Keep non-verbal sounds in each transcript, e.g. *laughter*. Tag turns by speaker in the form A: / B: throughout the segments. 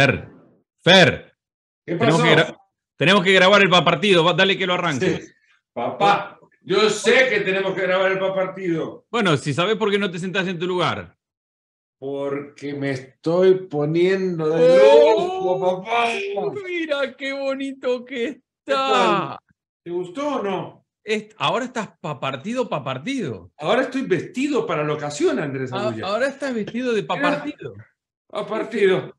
A: Fer, Fer. Tenemos que, grabar el partido, dale que lo arranque.
B: Papá, yo sé que tenemos que grabar el
A: partido. Bueno, si sabes por qué no te sentás en tu lugar.
B: Porque me estoy poniendo de ¡Oh!
A: papá. Mira qué bonito que está.
B: ¿Te gustó o no? ahora estás pa partido pa partido. Ahora estoy vestido para la ocasión, Andrés. Ah, ahora estás vestido de pa partido. Pa partido.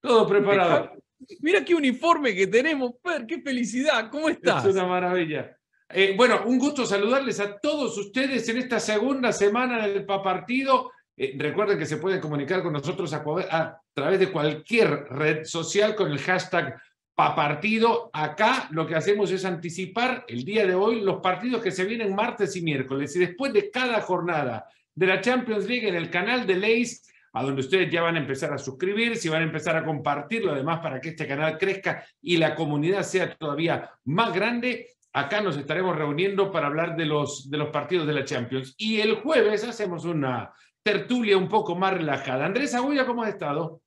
A: Todo preparado.
B: Mira qué uniforme que tenemos, Per, qué felicidad, ¿cómo estás? Es una maravilla. Eh, bueno, un gusto saludarles a todos ustedes en esta segunda semana del Papartido. partido. Eh, recuerden que se pueden comunicar con nosotros a, a través de cualquier red social con el hashtag Papartido. Acá lo que hacemos es anticipar el día de hoy los partidos que se vienen martes y miércoles. Y después de cada jornada de la Champions League en el canal de Leis a donde ustedes ya van a empezar a suscribirse y van a empezar a compartirlo además para que este canal crezca y la comunidad sea todavía más grande. Acá nos estaremos reuniendo para hablar de los, de los partidos de la Champions. Y el jueves hacemos una tertulia un poco más relajada. Andrés Agulla, ¿cómo has estado?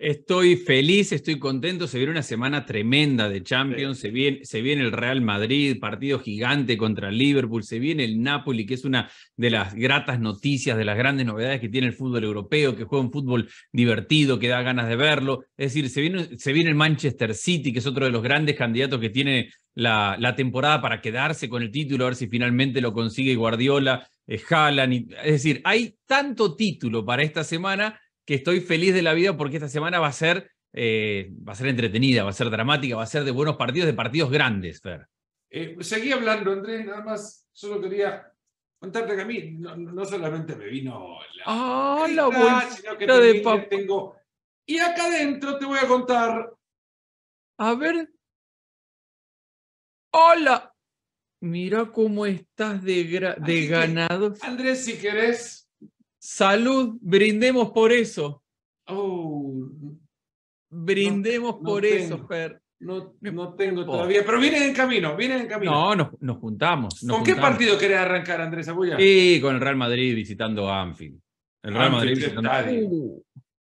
A: Estoy feliz, estoy contento. Se viene una semana tremenda de Champions. Se, viene, se viene el Real Madrid, partido gigante contra el Liverpool. Se viene el Napoli, que es una de las gratas noticias, de las grandes novedades que tiene el fútbol europeo, que juega un fútbol divertido, que da ganas de verlo. Es decir, se viene, se viene el Manchester City, que es otro de los grandes candidatos que tiene la, temporada para quedarse con el título, a ver si finalmente lo consigue Guardiola, jalan eh, es decir, hay tanto título para esta semana que estoy feliz de la vida porque esta semana va a ser, eh, va a ser entretenida, va a ser dramática, va a ser de buenos partidos, de partidos grandes, Fer.
B: Eh, seguí hablando, Andrés, nada más, solo quería contarte que a mí no, solamente me vino la, Hola, ah, la, sino que tengo... Y acá adentro te voy a contar... A ver... Hola, Mira cómo estás de, de ganado. Andrés, si
A: querés, Salud, brindemos por eso. Oh.
B: brindemos por eso, Fer. No, tengo todavía, pero vienen en camino, vienen en camino. No,
A: nos, juntamos. ¿Con qué partido
B: querés arrancar, Andrés Abuya? Sí,
A: con el Real Madrid visitando Anfield. El Real Madrid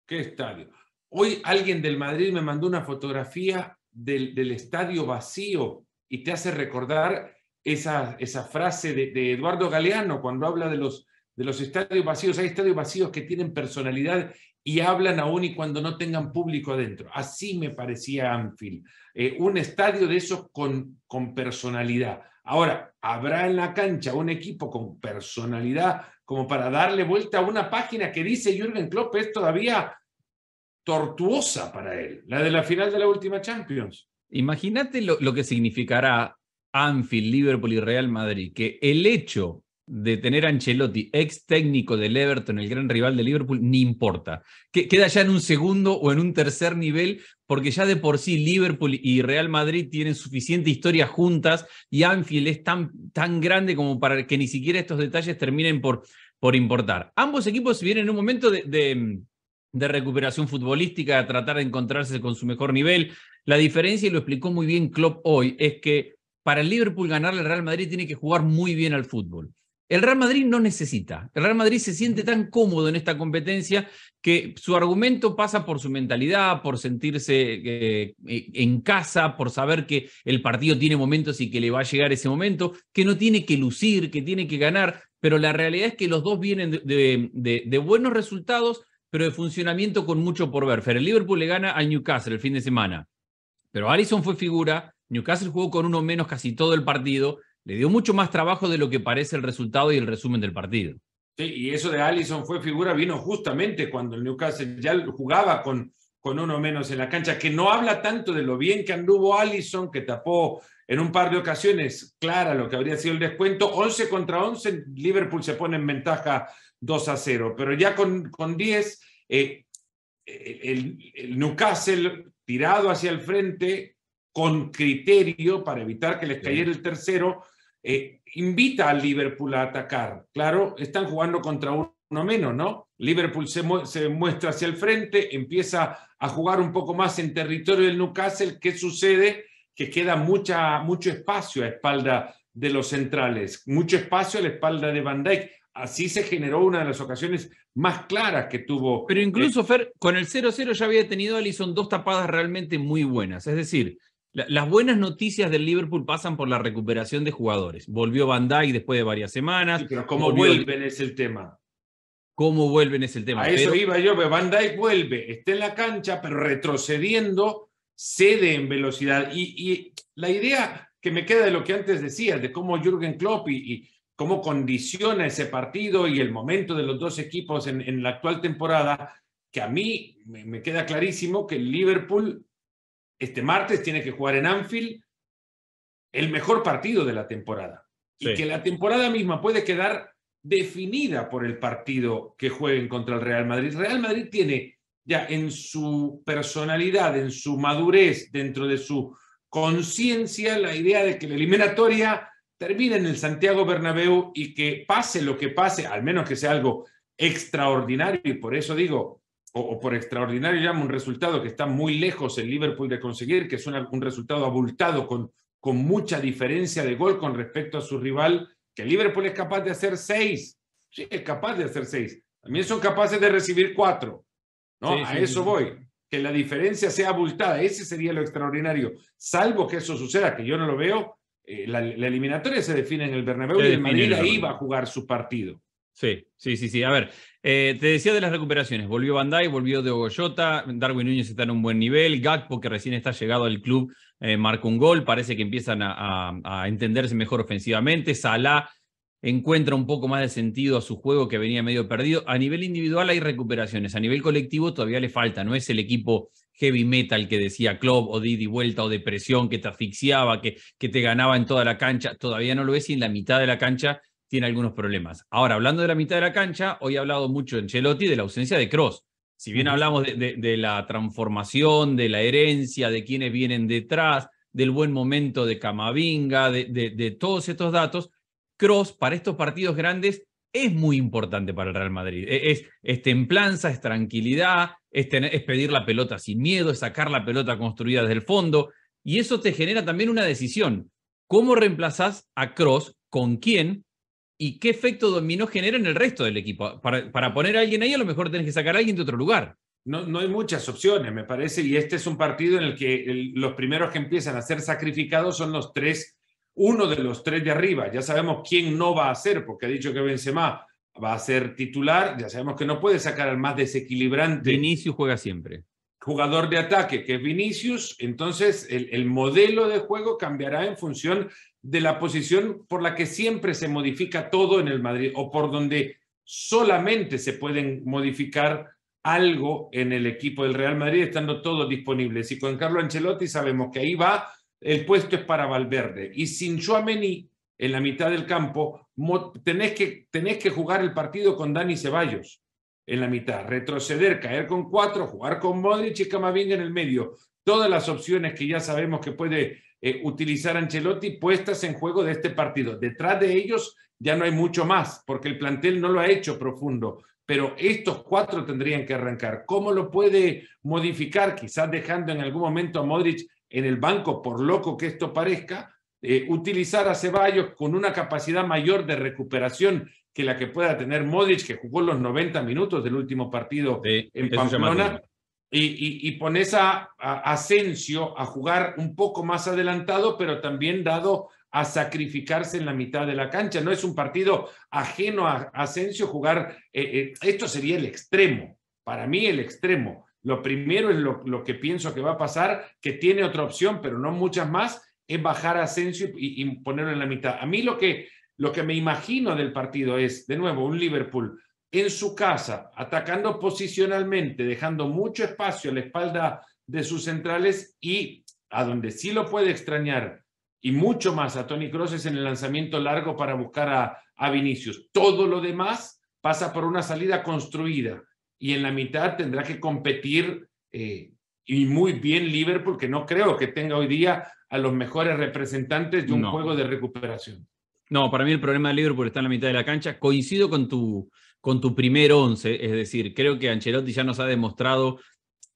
B: qué estadio. Hoy alguien del Madrid me mandó una fotografía del, del estadio vacío y te hace recordar esa, frase de Eduardo Galeano cuando habla de los de los estadios vacíos. Hay estadios vacíos que tienen personalidad y hablan aún y cuando no tengan público adentro. Así me parecía Anfield. Eh, un estadio de esos con, con personalidad. Ahora, ¿habrá en la cancha un equipo con personalidad como para darle vuelta a una página que dice Jürgen Klopp es todavía tortuosa para él, la de la final de la última Champions?
A: Imagínate lo, lo que significará Anfield, Liverpool y Real Madrid, que el hecho de tener a Ancelotti, ex técnico del Everton, el gran rival de Liverpool, ni importa. Queda ya en un segundo o en un tercer nivel, porque ya de por sí Liverpool y Real Madrid tienen suficiente historia juntas y Anfield es tan, tan grande como para que ni siquiera estos detalles terminen por, por importar. Ambos equipos vienen en un momento de, recuperación futbolística, a tratar de encontrarse con su mejor nivel. La diferencia, y lo explicó muy bien Klopp hoy, es que para el Liverpool ganarle al Real Madrid tiene que jugar muy bien al fútbol. El Real Madrid no necesita. El Real Madrid se siente tan cómodo en esta competencia que su argumento pasa por su mentalidad, por sentirse eh, e, en casa, por saber que el partido tiene momentos y que le va a llegar ese momento, que no tiene que lucir, que tiene que ganar. Pero la realidad es que los dos vienen de, buenos resultados, pero de funcionamiento con mucho por ver. Fer, el Liverpool le gana al Newcastle el fin de semana. Pero Alison fue figura, Newcastle jugó con uno menos casi todo el partido le dio mucho más trabajo de lo que parece el resultado y el resumen del partido.
B: Sí, y eso de Allison fue figura, vino justamente cuando el Newcastle ya jugaba con, con uno menos en la cancha, que no habla tanto de lo bien que anduvo Allison, que tapó en un par de ocasiones clara lo que habría sido el descuento, 11 contra 11, Liverpool se pone en ventaja 2 a 0, pero ya con, con 10, eh, eh, el, el Newcastle tirado hacia el frente con criterio para evitar que les cayera el tercero, eh, invita a Liverpool a atacar. Claro, están jugando contra uno menos, ¿no? Liverpool se, muestra hacia el frente, empieza a jugar un poco más en territorio del Newcastle. ¿Qué sucede? Que queda mucha, mucho espacio a espalda de los centrales, mucho espacio a la espalda de Van Dijk. Así se generó una de las ocasiones más claras que tuvo. Pero eh, incluso, Fer, con el 0-0 ya había tenido
A: Allison dos tapadas realmente muy buenas. Es decir, las buenas noticias del Liverpool pasan por la recuperación de jugadores. Volvió Van Dijk después de varias semanas. pero cómo vuelven es el tema. Cómo vuelven es el tema. A eso iba yo, pero
B: Van Dijk vuelve, está en la cancha, pero retrocediendo, cede en velocidad. Y, la idea que me queda de lo que antes decía, de cómo Jürgen Klopp y, cómo condiciona ese partido y el momento de los dos equipos en, la actual temporada, que a mí me, queda clarísimo que el Liverpool este martes tiene que jugar en Anfield el mejor partido de la temporada. Y que la temporada misma puede quedar definida por el partido que jueguen contra el Real Madrid. Real Madrid tiene ya en su personalidad, en su madurez, dentro de su conciencia, la idea de que la eliminatoria termina en el Santiago Bernabéu y que pase lo que pase, al menos que sea algo extraordinario, y por eso digo, o, por extraordinario llamo, un resultado que está muy lejos el Liverpool de conseguir, que es un resultado abultado con, con mucha diferencia de gol con respecto a su rival, que el Liverpool es capaz de hacer seis. Sí, es capaz de hacer seis. También son capaces de recibir cuatro. ¿no? a eso voy. Que la diferencia sea abultada. Ese sería lo extraordinario. Salvo que eso suceda, que yo no lo veo, eh, la, eliminatoria se define en el Bernabéu y el Madrid ahí a jugar su partido. Sí,
A: sí, sí, sí. A ver, eh, te decía de las recuperaciones. Volvió Bandai, volvió de Ogoyota, Darwin Núñez está en un buen nivel, Gakpo, que recién está llegado al club, eh, marcó un gol, parece que empiezan a, entenderse mejor ofensivamente. Salah encuentra un poco más de sentido a su juego que venía medio perdido. A nivel individual hay recuperaciones, a nivel colectivo todavía le falta, no es el equipo heavy metal que decía club o Didi vuelta o depresión que te asfixiaba, que, que te ganaba en toda la cancha, todavía no lo es y en la mitad de la cancha tiene algunos problemas. Ahora, hablando de la mitad de la cancha, hoy he hablado mucho en Chelotti de la ausencia de Cross. Si bien hablamos de, la transformación, de la herencia, de quienes vienen detrás, del buen momento de Camavinga, de, todos estos datos, Cross para estos partidos grandes es muy importante para el Real Madrid. E, es, templanza, es tranquilidad, es, pedir la pelota sin miedo, es sacar la pelota construida desde el fondo. Y eso te genera también una decisión. ¿Cómo reemplazás a Cross? ¿Con quién? y qué efecto dominó genera en el resto del
B: equipo. Para, para, poner a alguien ahí, a lo mejor tenés que sacar a alguien de otro lugar. No, no hay muchas opciones, me parece, y este es un partido en el que los primeros que empiezan a ser sacrificados son los tres, uno de los tres de arriba. Ya sabemos quién no va a ser, porque ha dicho que Benzema va a ser titular, ya sabemos que no puede sacar al más desequilibrante. Vinicius juega siempre. Jugador de ataque, que es Vinicius, entonces el, el modelo de juego cambiará en función de la posición por la que siempre se modifica todo en el Madrid o por donde solamente se pueden modificar algo en el equipo del Real Madrid estando todos disponibles. Y con Carlo Ancelotti sabemos que ahí va, el puesto es para Valverde. Y sin Chouameni en la mitad del campo, tenés que, tenés que jugar el partido con Dani Ceballos en la mitad, retroceder, caer con cuatro, jugar con Modric y Camavinga en el medio. Todas las opciones que ya sabemos que puede eh, utilizar a Ancelotti puestas en juego de este partido. Detrás de ellos ya no hay mucho más, porque el plantel no lo ha hecho profundo, pero estos cuatro tendrían que arrancar. ¿Cómo lo puede modificar? Quizás dejando en algún momento a Modric en el banco, por loco que esto parezca, eh, utilizar a Ceballos con una capacidad mayor de recuperación que la que pueda tener Modric, que jugó los 90 minutos del último partido en Pamplona y, pones a, Asensio a jugar un poco más adelantado, pero también dado a sacrificarse en la mitad de la cancha. No es un partido ajeno a Asensio jugar, eh, eh, esto sería el extremo, para mí el extremo. Lo primero es lo, que pienso que va a pasar, que tiene otra opción, pero no muchas más, es bajar a Asensio y, y ponerlo en la mitad. A mí lo que, lo que me imagino del partido es, de nuevo, un Liverpool en su casa, atacando posicionalmente, dejando mucho espacio a la espalda de sus centrales y a donde sí lo puede extrañar y mucho más a Tony Cross en el lanzamiento largo para buscar a, a Vinicius. Todo lo demás pasa por una salida construida y en la mitad tendrá que competir eh, y muy bien Liverpool, que no creo que tenga hoy día a los mejores representantes de un juego de recuperación.
A: No, para mí el problema de Liverpool está en la mitad de la cancha. Coincido con tu, con tu primer once, es decir, creo que Ancelotti ya nos ha demostrado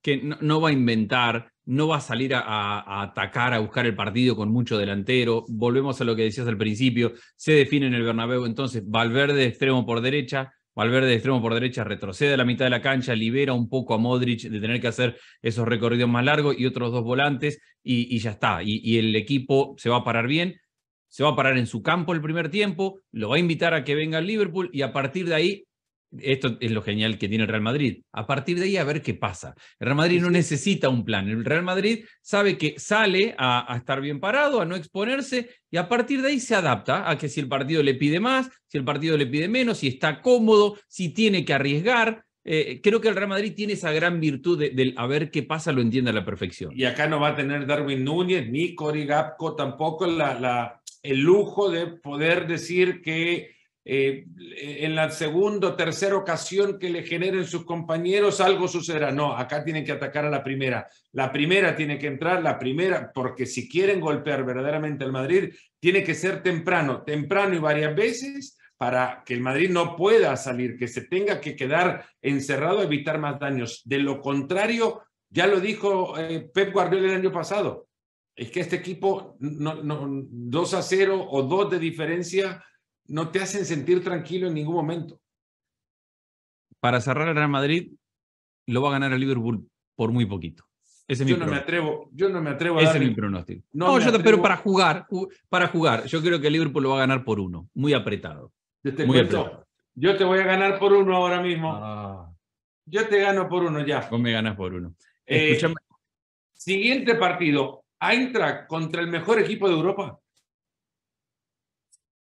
A: que no, va a inventar, no va a salir a, atacar, a buscar el partido con mucho delantero. Volvemos a lo que decías al principio, se define en el Bernabéu entonces Valverde extremo por derecha, Valverde extremo por derecha retrocede a la mitad de la cancha, libera un poco a Modric de tener que hacer esos recorridos más largos y otros dos volantes y, ya está. Y, y, el equipo se va a parar bien, se va a parar en su campo el primer tiempo, lo va a invitar a que venga al Liverpool y a partir de ahí esto es lo genial que tiene el Real Madrid. A partir de ahí, a ver qué pasa. El Real Madrid no necesita un plan. El Real Madrid sabe que sale a, estar bien parado, a no exponerse, y a partir de ahí se adapta a que si el partido le pide más, si el partido le pide menos, si está cómodo, si tiene que arriesgar. Eh, creo que el Real Madrid tiene esa gran virtud del a ver qué pasa, lo entiende a la perfección.
B: Y acá no va a tener Darwin Núñez ni Cory Gapco tampoco la, el lujo de poder decir que eh, e-, en la segunda o tercera ocasión que le generen sus compañeros, algo sucederá. No, acá tienen que atacar a la primera. La primera tiene que entrar, la primera, porque si quieren golpear verdaderamente al Madrid, tiene que ser temprano, temprano y varias veces para que el Madrid no pueda salir, que se tenga que quedar encerrado, evitar más daños. De lo contrario, ya lo dijo eh, Pep Guardiola el año pasado, es que este equipo no, 2 a 0 o 2 de diferencia no te hacen sentir tranquilo en ningún momento.
A: Para cerrar el Real Madrid, lo va a ganar el Liverpool por muy poquito. Ese yo no me
B: atrevo, yo no me atrevo a Ese es mi
A: pronóstico. No, yo te pero para jugar, para jugar, yo creo que el Liverpool lo va a ganar por uno, muy apretado. Yo te, muy
B: Yo te voy a ganar por uno ahora mismo. Ah. Yo te gano por uno ya. Vos me ganas por uno. Eh, Escúchame. Siguiente partido, Eintracht contra el mejor equipo de Europa.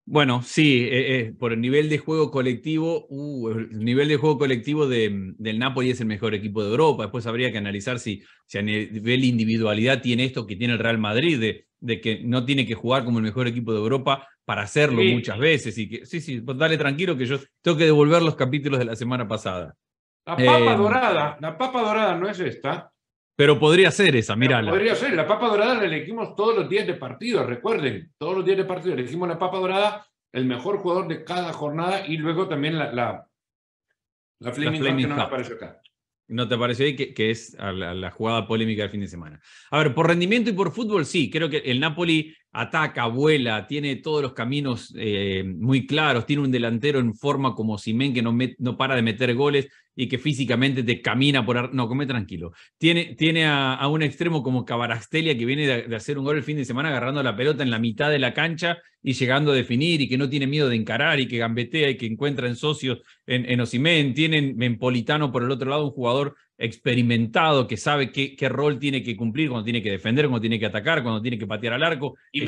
A: Bueno, sí, eh, eh, por el nivel de juego colectivo, uh, el nivel de juego colectivo mm, del Napoli es el mejor equipo de Europa. Después habría que analizar si, si a nivel individualidad tiene esto que tiene el Real Madrid, de, que no tiene que jugar como el mejor equipo de Europa para hacerlo muchas veces. Y que, sí, sí, pues dale tranquilo que yo tengo que devolver los
B: capítulos de la semana pasada. La papa eh, dorada, la papa dorada no es esta.
A: Pero podría ser esa, mirala. Podría
B: ser, la papa dorada la elegimos todos los días de partido, recuerden, todos los días de partido elegimos la papa dorada, el mejor jugador de cada jornada y luego también la, la,
A: que no
B: acá.
A: No te parece ahí, que, es la, jugada polémica del fin de semana. A ver, por rendimiento y por fútbol, sí, creo que el Napoli ataca, vuela, tiene todos los caminos eh, muy claros, tiene un delantero en forma como Simén que no, no para de meter goles y que físicamente te camina por... No, come tranquilo. Tiene, tiene a, un extremo como Cabarastelia que viene de, hacer un gol el fin de semana agarrando la pelota en la mitad de la cancha y llegando a definir y que no tiene miedo de encarar y que gambetea y que encuentra en socios en, en Osimén. Tienen Mempolitano por el otro lado, un jugador experimentado que sabe qué, qué rol tiene que cumplir cuando tiene que defender, cuando tiene que atacar, cuando tiene que patear al arco. Y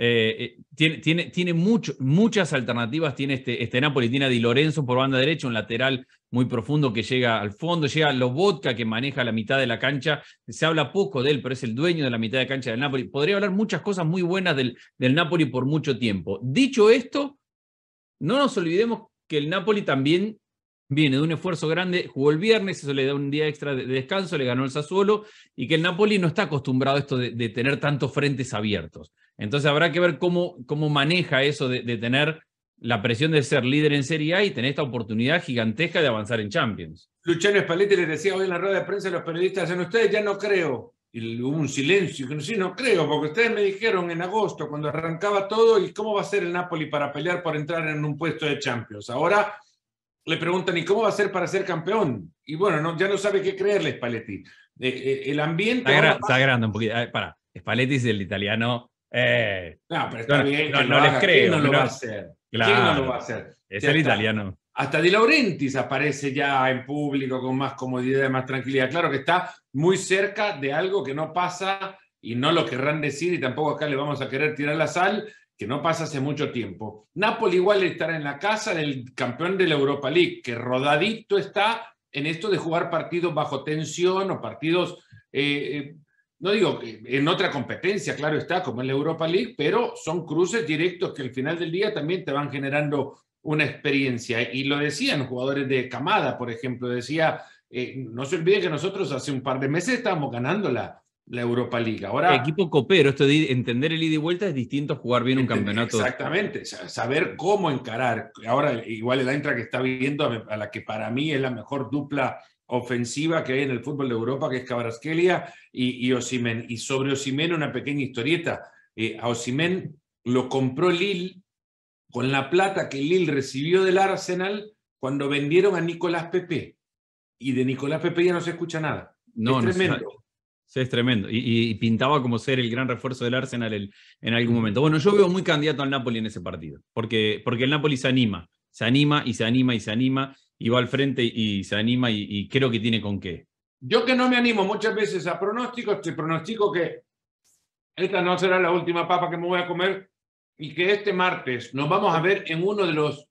A: eh, eh, tiene, tiene, tiene muchas alternativas, tiene este, este Napoli, tiene a Di Lorenzo por banda derecha, un lateral muy profundo que llega al fondo, llega a Lobotka que maneja la mitad de la cancha, se habla poco de él, pero es el dueño de la mitad de cancha del Napoli. Podría hablar muchas cosas muy buenas del, del Napoli por mucho tiempo. Dicho esto, no nos olvidemos que el Napoli también viene de un esfuerzo grande, jugó el viernes, eso le da un día extra de descanso, le ganó el Sassuolo, y que el Napoli no está acostumbrado a esto de tener tantos frentes abiertos. Entonces habrá que ver cómo, cómo maneja eso de, tener la presión de ser líder en Serie A y tener esta oportunidad gigantesca de avanzar en Champions.
B: Luciano Spalletti le decía hoy en la rueda de prensa a los periodistas, en ustedes ya no creo. Y hubo un silencio, que sí, no creo, porque ustedes me dijeron en agosto, cuando arrancaba todo, ¿y cómo va a ser el Napoli para pelear por entrar en un puesto de Champions? Ahora le preguntan, ¿y cómo va a ser para ser campeón? Y bueno, no, ya no sabe qué creerle Spalletti. Eh, eh, el ambiente... Está,
A: un poquito. para, Spalletti es el italiano
B: eh, no, pero está bien. les creo. lo va ¿Quién lo va a hacer? Es el italiano. Hasta Di Laurentiis aparece ya en público con más comodidad, y más tranquilidad. Claro que está muy cerca de algo que no pasa y no lo querrán decir y tampoco acá le vamos a querer tirar la sal, que no pasa hace mucho tiempo. Napoli igual estará en la casa del campeón de la Europa League, que rodadito está en esto de jugar partidos bajo tensión o partidos eh, eh, no digo que en otra competencia, claro está, como en la Europa League, pero son cruces directos que al final del día también te van generando una experiencia. Y lo decían jugadores de Camada, por ejemplo, decía, eh, no se olvide que nosotros hace un par de meses estábamos ganando la, Europa League. Ahora,
A: equipo copero, esto de entender el ida y vuelta es distinto
B: a jugar bien un campeonato. Exactamente, saber cómo encarar. Ahora, igual la entra que está viendo a la que para mí es la mejor dupla ofensiva que hay en el fútbol de Europa, que es Cabrasquelia y, y Osimen. Y sobre Osimen, una pequeña historieta. Eh, a Osimen lo compró Lille con la plata que Lille recibió del Arsenal cuando vendieron a Nicolás Pepe. Y de Nicolás Pepe ya no se escucha nada. No, es tremendo.
A: es tremendo. Y, pintaba como ser el gran refuerzo del Arsenal en algún momento. Bueno, yo veo muy candidato al Napoli en ese partido, porque, porque el Napoli se anima, se anima y se anima y se anima y va al frente y, se anima y, creo que tiene con qué.
B: Yo que no me animo muchas veces a pronósticos, te pronostico que esta no será la última papa que me voy a comer y que este martes nos vamos a ver en uno de los,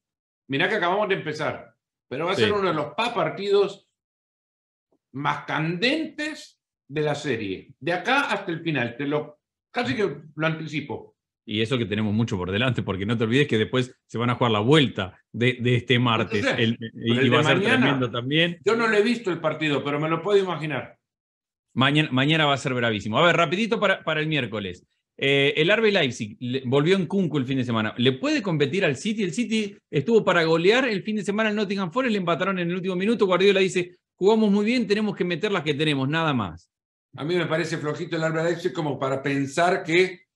B: mirá que acabamos de empezar, pero va a ser uno de los partidos más candentes de la serie, de acá hasta el final, te lo casi que lo anticipo.
A: Y eso que tenemos mucho por delante, porque no te olvides que después se van a jugar la vuelta de, este martes. y va a ser tremendo también. Yo no le he visto el partido, pero me lo puedo imaginar. Mañana, va a ser bravísimo. A ver, rapidito para, para el miércoles. Eh, el Arbe Leipzig volvió en Kunku el fin de semana. ¿Le puede competir al City? El City estuvo para golear el fin de semana al Nottingham Forest, le empataron en el último minuto. Guardiola dice: jugamos muy bien, tenemos que meter las que tenemos,
B: nada más. A mí me parece flojito el Arbe Leipzig como para pensar que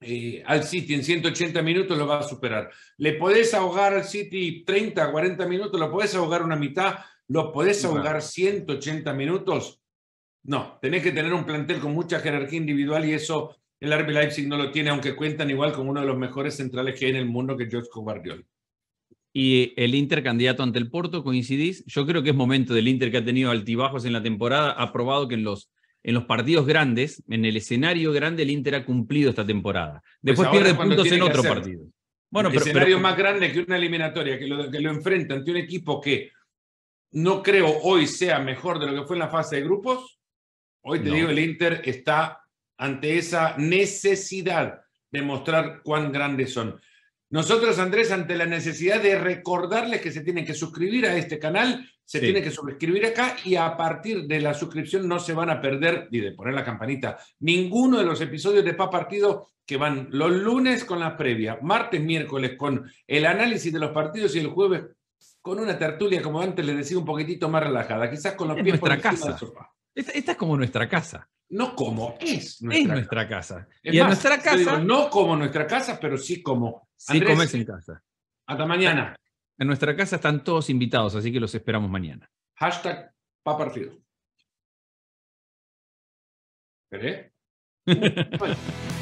B: eh, al City en 180 minutos lo va a superar. Le podés ahogar al City 30, 40 minutos, lo podés ahogar una mitad, lo podés ahogar 180 minutos. No, tenés que tener un plantel con mucha jerarquía individual y eso el RB Leipzig no lo tiene, aunque cuentan igual con uno de los mejores centrales que hay en el mundo, que es Guardiola. Y el
A: Inter candidato ante el Porto, ¿coincidís? Yo creo que es momento del Inter que ha tenido altibajos en la temporada, ha probado que en los en los partidos grandes, en el escenario grande, el Inter ha cumplido esta temporada.
B: Pues Después pierde puntos en otro partido. Bueno, el pero, escenario más grande que una eliminatoria, que lo, que lo enfrenta ante un equipo que no creo hoy sea mejor de lo que fue en la fase de grupos. Hoy te digo, el Inter está ante esa necesidad de mostrar cuán grandes son. Nosotros, Andrés, ante la necesidad de recordarles que se tienen que suscribir a este canal, se tiene tienen que suscribir acá y a partir de la suscripción no se van a perder, ni de poner la campanita, ninguno de los episodios de Pa Partido que van los lunes con la previa, martes, miércoles con el análisis de los partidos y el jueves con una tertulia, como antes les decía, un poquitito más relajada, quizás con los es pies por casa. esta, es como nuestra casa no como es nuestra, nuestra casa. y nuestra casa. no como nuestra casa, pero sí como. sí comes en casa. Hasta mañana. En nuestra
A: casa están todos invitados, así que los esperamos mañana.
B: Hashtag pa partido. *laughs*